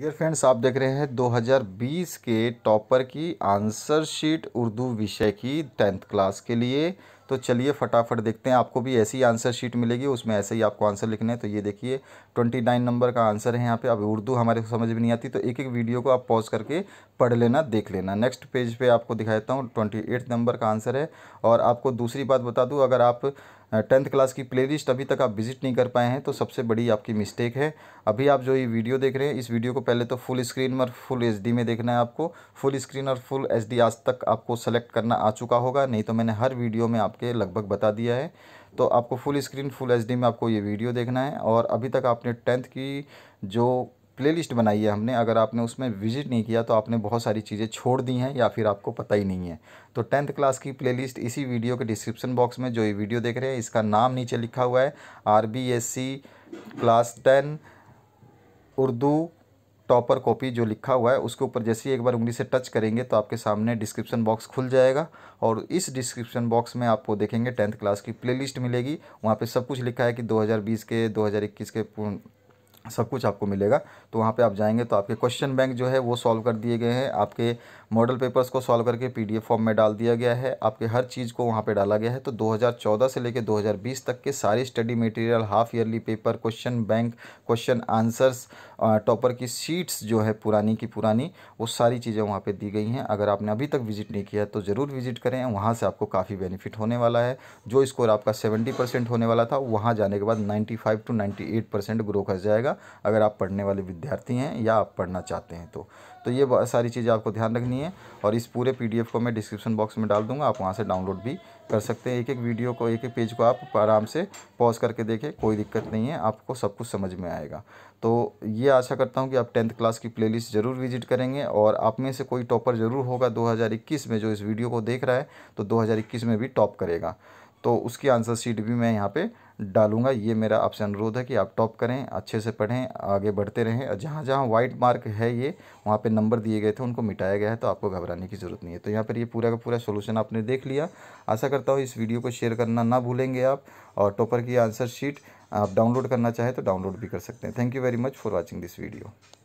dear friends आप देख रहे हैं 2020 के टॉपर की आंसर शीट उर्दू विषय की टेंथ क्लास के लिए तो चलिए फटाफट देखते हैं आपको भी ऐसी आंसर शीट मिलेगी उसमें ऐसे ही आपको आंसर लिखने हैं तो ये देखिए ट्वेंटी नाइन नंबर का आंसर है यहाँ पे अब उर्दू हमारे को समझ में नहीं आती तो एक एक वीडियो को आप पॉज करके पढ़ लेना देख लेना नेक्स्ट पेज पे आपको दिखा देता हूँ ट्वेंटी एट नंबर का आंसर है और आपको दूसरी बात बता दूँ अगर आप टेंथ क्लास की प्लेलिस्ट अभी तक आप विजिट नहीं कर पाए हैं तो सबसे बड़ी आपकी मिस्टेक है अभी आप जो ये वीडियो देख रहे हैं इस वीडियो को पहले तो फुल स्क्रीन और फुल एचडी में देखना है आपको फुल स्क्रीन और फुल एचडी आज तक आपको सेलेक्ट करना आ चुका होगा नहीं तो मैंने हर वीडियो में आपके आपके लगभग बता दिया है तो आपको फुल स्क्रीन फुल एच में आपको ये वीडियो देखना है और अभी तक आपने टेंथ की जो प्लेलिस्ट बनाई है हमने अगर आपने उसमें विजिट नहीं किया तो आपने बहुत सारी चीज़ें छोड़ दी हैं या फिर आपको पता ही नहीं है तो टेंथ क्लास की प्लेलिस्ट इसी वीडियो के डिस्क्रिप्शन बॉक्स में जो ये वीडियो देख रहे हैं इसका नाम नीचे लिखा हुआ है R B S C class ten Urdu topper copy जो लिखा हुआ है उसके ऊपर जैसे ही एक बार उंगली से टच करेंगे तो आपके सामने डिस्क्रिप्शन बॉक्स खुल जाएगा और इस डिस्क्रिप्शन बॉक्स में आपको देखेंगे टेंथ क्लास की प्लेलिस्ट मिलेगी वहाँ पे सब कुछ लिखा है कि 2020 के 2021 के सब कुछ आपको मिलेगा तो वहाँ पे आप जाएंगे तो आपके क्वेश्चन बैंक जो है वो सॉल्व कर दिए गए हैं आपके मॉडल पेपर्स को सॉल्व करके पीडीएफ फॉर्म में डाल दिया गया है आपके हर चीज़ को वहाँ पे डाला गया है तो 2014 से लेकर 2020 तक के सारे study material half yearly paper question bank question answers topper की सीट्स जो है पुरानी की पुरानी वो सारी चीज़ें वहाँ पर दी गई हैं अगर आपने अभी तक विजिट नहीं किया तो ज़रूर विजिट करें वहाँ से आपको काफ़ी बेनिफिट होने वाला है जो स्कोर आपका सेवेंटी होने वाला था वहाँ जाने के बाद नाइन्टी टू नाइन्टी ग्रो कर जाएगा जाएगा अगर आप पढ़ने वाले विद्यार्थी हैं या आप पढ़ना चाहते हैं तो तो ये सारी चीज़ें आपको ध्यान रखनी है और इस पूरे पीडीएफ को मैं डिस्क्रिप्शन बॉक्स में डाल दूंगा आप वहाँ से डाउनलोड भी कर सकते हैं एक एक वीडियो को एक एक पेज को आप आराम से पॉज करके देखें कोई दिक्कत नहीं है आपको सब कुछ समझ में आएगा तो ये आशा करता हूँ कि आप टेंथ क्लास की प्ले ज़रूर विजिट करेंगे और आप में से कोई टॉपर ज़रूर होगा दो में जो इस वीडियो को देख रहा है तो दो में भी टॉप करेगा तो उसकी आंसर शीट भी मैं यहाँ पे डालूंगा ये मेरा आपसे अनुरोध है कि आप टॉप करें अच्छे से पढ़ें आगे बढ़ते रहें और जहाँ जहाँ वाइट मार्क है ये वहाँ पे नंबर दिए गए थे उनको मिटाया गया है तो आपको घबराने की ज़रूरत नहीं है तो यहाँ पर ये पूरा का पूरा सोल्यूशन आपने देख लिया आशा करता हूँ इस वीडियो को शेयर करना ना भूलेंगे आप और टॉपर की आंसर शीट आप डाउनलोड करना चाहें तो डाउनलोड भी कर सकते हैं thank you very much for watching this video